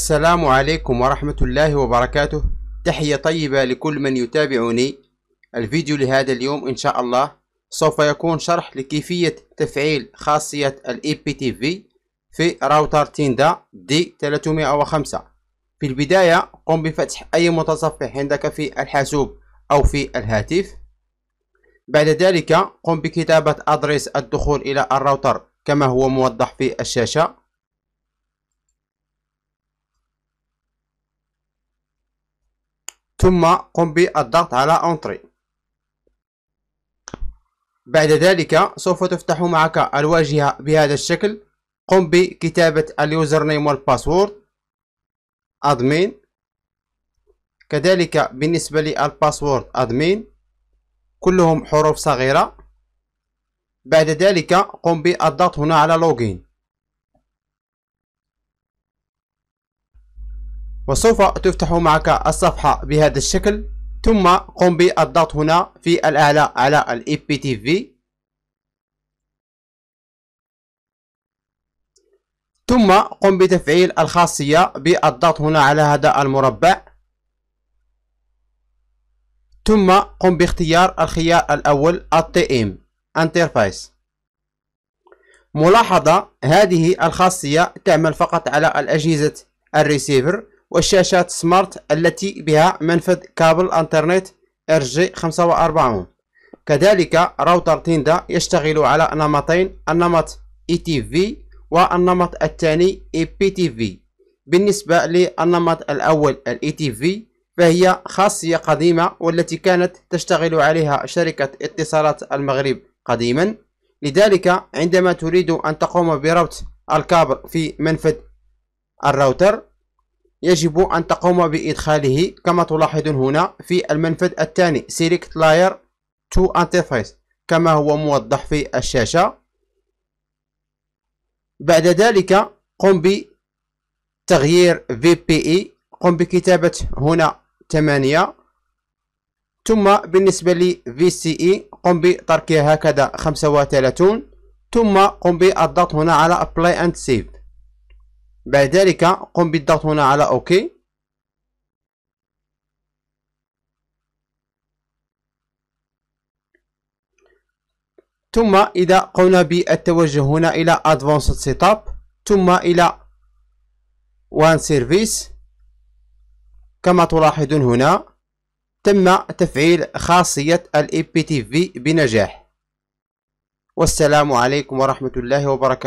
السلام عليكم ورحمة الله وبركاته تحية طيبة لكل من يتابعني الفيديو لهذا اليوم إن شاء الله سوف يكون شرح لكيفية تفعيل خاصية الـ EPTV في راوتر تيندا دي 305 في البداية قم بفتح أي متصفح عندك في الحاسوب أو في الهاتف بعد ذلك قم بكتابة أدرس الدخول إلى الراوتر كما هو موضح في الشاشة ثم قم بالضغط على انتري بعد ذلك سوف تفتح معك الواجهة بهذا الشكل قم بكتابة اليوزر نيم والباسورد ادمين كذلك بالنسبة للباسورد ادمين كلهم حروف صغيرة بعد ذلك قم بالضغط هنا على لوجين وسوف تفتح معك الصفحة بهذا الشكل ثم قم بالضغط هنا في الأعلى على الـ بي e ثم قم بتفعيل الخاصية بالضغط هنا على هذا المربع ثم قم باختيار الخيار الأول التي Interface ملاحظة هذه الخاصية تعمل فقط على الأجهزة الريسيفر والشاشات سمارت التي بها منفذ كابل انترنت RJ45 كذلك راوتر تيندا يشتغل على نمطين النمط ETV والنمط الثاني EPTV بالنسبة للنمط الأول تي ETV فهي خاصية قديمة والتي كانت تشتغل عليها شركة اتصالات المغرب قديما لذلك عندما تريد أن تقوم بربط الكابل في منفذ الراوتر يجب أن تقوم بإدخاله كما تلاحظون هنا في المنفذ الثاني Select Layer to Interface كما هو موضح في الشاشة بعد ذلك قم بتغيير VPE قم بكتابة هنا 8 ثم بالنسبة ل VCE قم بتركها هكذا 35 ثم قم بالضغط هنا على Apply and Save بعد ذلك قم بالضغط هنا على اوكي ثم اذا قمنا بالتوجه هنا الى ادفانسد سيت اب ثم الى وان سيرفيس كما تلاحظون هنا تم تفعيل خاصية الاي بي تي في بنجاح والسلام عليكم ورحمة الله وبركاته